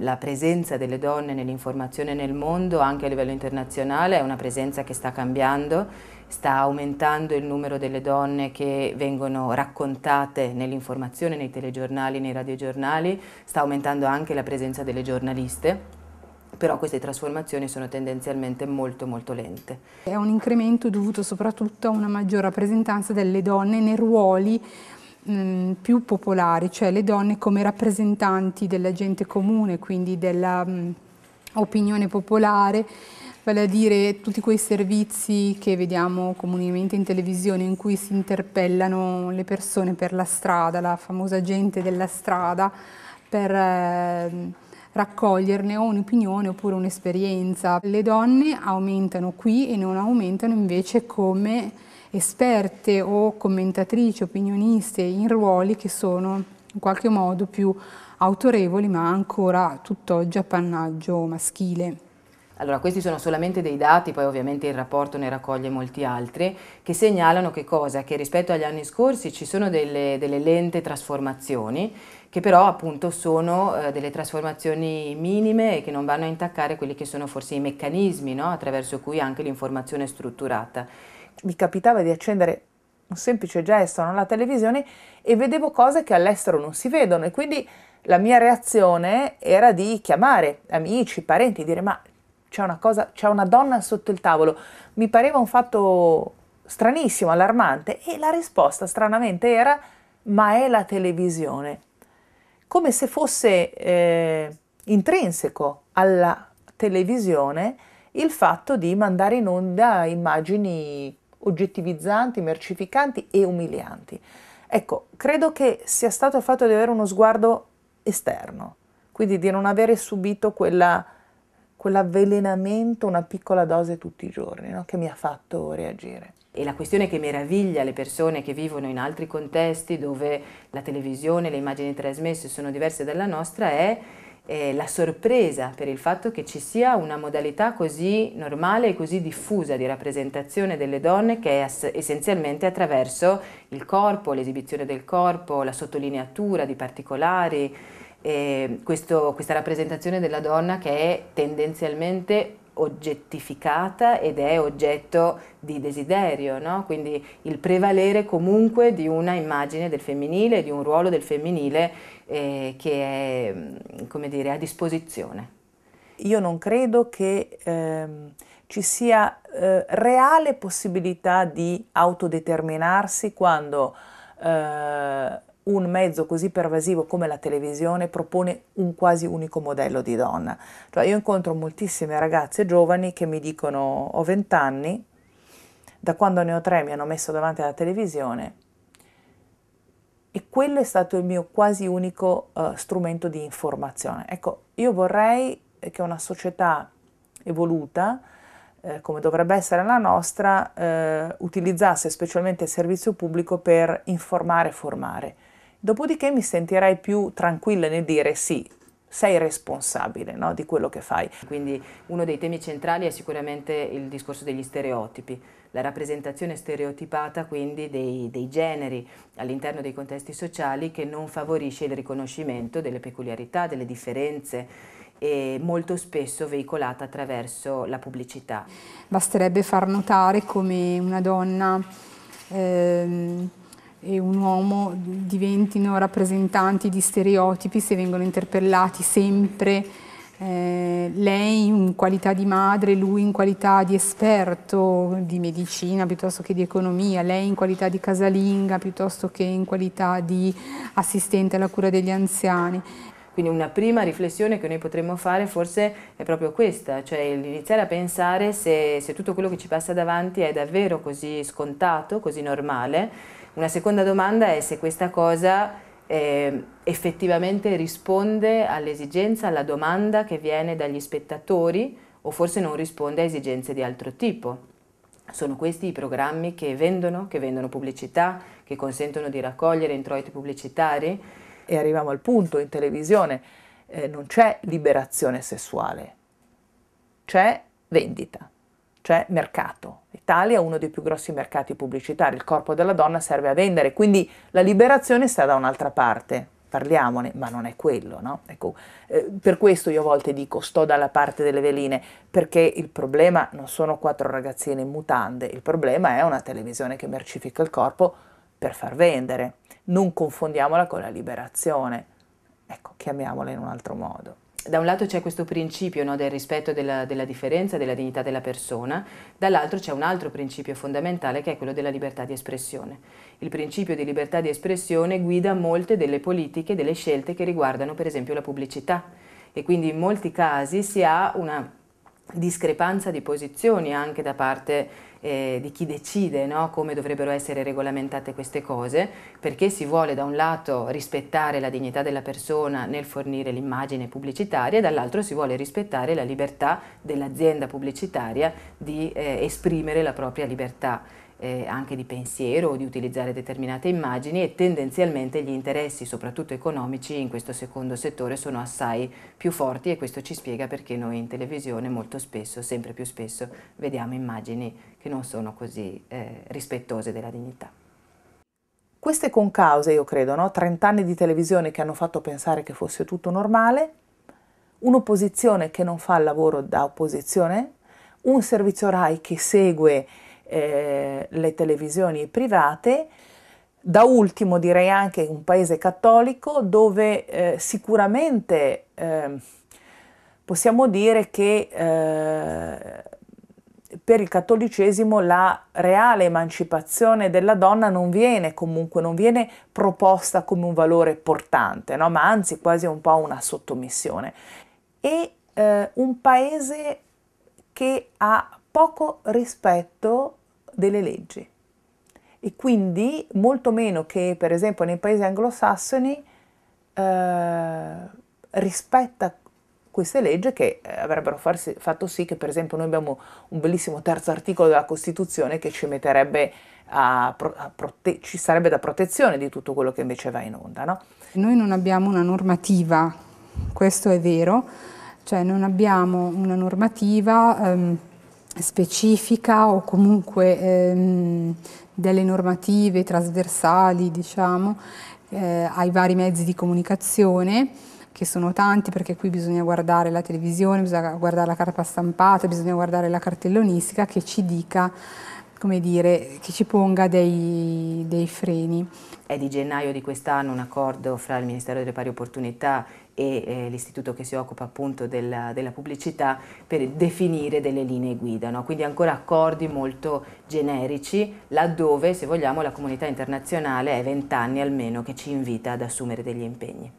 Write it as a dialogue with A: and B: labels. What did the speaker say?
A: la presenza delle donne nell'informazione nel mondo, anche a livello internazionale, è una presenza che sta cambiando, sta aumentando il numero delle donne che vengono raccontate nell'informazione, nei telegiornali, nei radiogiornali, sta aumentando anche la presenza delle giornaliste però queste trasformazioni sono tendenzialmente molto molto lente.
B: È un incremento dovuto soprattutto a una maggior rappresentanza delle donne nei ruoli più popolari, cioè le donne come rappresentanti della gente comune, quindi dell'opinione popolare, vale a dire tutti quei servizi che vediamo comunemente in televisione in cui si interpellano le persone per la strada, la famosa gente della strada, per eh, raccoglierne o un'opinione oppure un'esperienza. Le donne aumentano qui e non aumentano invece come esperte o commentatrici, opinioniste in ruoli che sono in qualche modo più autorevoli ma ancora tutt'oggi appannaggio maschile.
A: Allora, questi sono solamente dei dati, poi ovviamente il rapporto ne raccoglie molti altri, che segnalano che, cosa? che rispetto agli anni scorsi ci sono delle, delle lente trasformazioni, che però appunto sono eh, delle trasformazioni minime e che non vanno a intaccare quelli che sono forse i meccanismi no? attraverso cui anche l'informazione è strutturata mi
C: capitava di accendere un semplice gesto alla televisione e vedevo cose che all'estero non si vedono e quindi la mia reazione era di chiamare amici, parenti, dire ma c'è una cosa, c'è una donna sotto il tavolo. Mi pareva un fatto stranissimo, allarmante e la risposta stranamente era ma è la televisione. Come se fosse eh, intrinseco alla televisione il fatto di mandare in onda immagini oggettivizzanti, mercificanti e umilianti. Ecco, credo che sia stato il fatto di avere uno sguardo esterno, quindi di non avere subito quella, quell'avvelenamento, una piccola dose tutti i giorni, no? che mi ha fatto reagire. E la
A: questione che meraviglia le persone che vivono in altri contesti dove la televisione, le immagini trasmesse sono diverse dalla nostra è eh, la sorpresa per il fatto che ci sia una modalità così normale e così diffusa di rappresentazione delle donne che è essenzialmente attraverso il corpo, l'esibizione del corpo, la sottolineatura di particolari, eh, questo, questa rappresentazione della donna che è tendenzialmente oggettificata ed è oggetto di desiderio, no? quindi il prevalere comunque di una immagine del femminile, di un ruolo del femminile eh, che è mm, come dire, a disposizione.
C: Io non credo che ehm, ci sia eh, reale possibilità di autodeterminarsi quando eh, un mezzo così pervasivo come la televisione propone un quasi unico modello di donna. Cioè io incontro moltissime ragazze giovani che mi dicono ho vent'anni, da quando ne ho tre mi hanno messo davanti alla televisione e quello è stato il mio quasi unico uh, strumento di informazione. Ecco, io vorrei che una società evoluta, eh, come dovrebbe essere la nostra, eh, utilizzasse specialmente il servizio pubblico per informare e formare. Dopodiché mi sentirei più tranquilla nel dire sì, sei responsabile no, di quello che fai. Quindi
A: uno dei temi centrali è sicuramente il discorso degli stereotipi, la rappresentazione stereotipata quindi dei, dei generi all'interno dei contesti sociali che non favorisce il riconoscimento delle peculiarità, delle differenze e molto spesso veicolata attraverso la pubblicità.
B: Basterebbe far notare come una donna ehm, e un uomo diventino rappresentanti di stereotipi se vengono interpellati sempre eh, lei in qualità di madre, lui in qualità di esperto di medicina piuttosto che di economia, lei in qualità di casalinga piuttosto che in qualità di assistente alla cura degli anziani.
A: Quindi una prima riflessione che noi potremmo fare forse è proprio questa, cioè iniziare a pensare se, se tutto quello che ci passa davanti è davvero così scontato, così normale, una seconda domanda è se questa cosa eh, effettivamente risponde all'esigenza, alla domanda che viene dagli spettatori o forse non risponde a esigenze di altro tipo. Sono questi i programmi che vendono,
C: che vendono pubblicità, che consentono di raccogliere introiti pubblicitari. E arriviamo al punto, in televisione eh, non c'è liberazione sessuale, c'è vendita cioè mercato. L'Italia è uno dei più grossi mercati pubblicitari, il corpo della donna serve a vendere, quindi la liberazione sta da un'altra parte, parliamone, ma non è quello, no? Ecco, eh, per questo io a volte dico sto dalla parte delle veline, perché il problema non sono quattro ragazzine in mutande, il problema è una televisione che mercifica il corpo per far vendere. Non confondiamola con la liberazione, ecco, chiamiamola in un altro modo da un lato c'è questo principio no, del rispetto della,
A: della, differenza, della dignità della persona, dall'altro c'è un altro principio fondamentale che è quello della libertà di espressione. Il principio di libertà di espressione guida molte delle politiche, delle scelte che riguardano per esempio la pubblicità e quindi in molti casi si ha una discrepanza di posizioni anche da parte eh, di chi decide no? come dovrebbero essere regolamentate queste cose, perché si vuole da un lato rispettare la dignità della persona nel fornire l'immagine pubblicitaria e dall'altro si vuole rispettare la libertà dell'azienda pubblicitaria di eh, esprimere la propria libertà eh, anche di pensiero o di utilizzare determinate immagini e tendenzialmente gli interessi, soprattutto economici, in questo secondo settore sono assai più forti e questo ci spiega perché noi in televisione molto spesso, sempre più spesso, vediamo immagini che non sono così eh, rispettose
C: della dignità. Queste concause, io credo, no? 30 anni di televisione che hanno fatto pensare che fosse tutto normale, un'opposizione che non fa il lavoro da opposizione, un servizio RAI che segue eh, le televisioni private. Da ultimo direi anche un paese cattolico dove eh, sicuramente eh, possiamo dire che eh, per il cattolicesimo la reale emancipazione della donna non viene comunque, non viene proposta come un valore portante, no? ma anzi quasi un po' una sottomissione. E eh, un paese che ha poco rispetto delle leggi e quindi molto meno che per esempio nei paesi anglosassoni eh, rispetta queste leggi che eh, avrebbero farsi, fatto sì che per esempio noi abbiamo un bellissimo terzo articolo della Costituzione che ci metterebbe a, a prote- ci sarebbe da protezione di tutto quello che invece va in onda. No?
B: Noi non abbiamo una normativa, questo è vero, cioè non abbiamo una normativa. Ehm, specifica o comunque ehm, delle normative trasversali diciamo, eh, ai vari mezzi di comunicazione che sono tanti perché qui bisogna guardare la televisione, bisogna guardare la carta stampata, bisogna guardare la cartellonistica che ci dica, come dire, che ci ponga dei, dei freni.
A: È di gennaio di quest'anno un accordo fra il Ministero delle Pari Opportunità e eh, l'istituto che si occupa appunto della, della, pubblicità per definire delle linee guida, no? quindi ancora accordi molto generici laddove se vogliamo la comunità internazionale è vent'anni almeno che ci invita ad assumere degli impegni.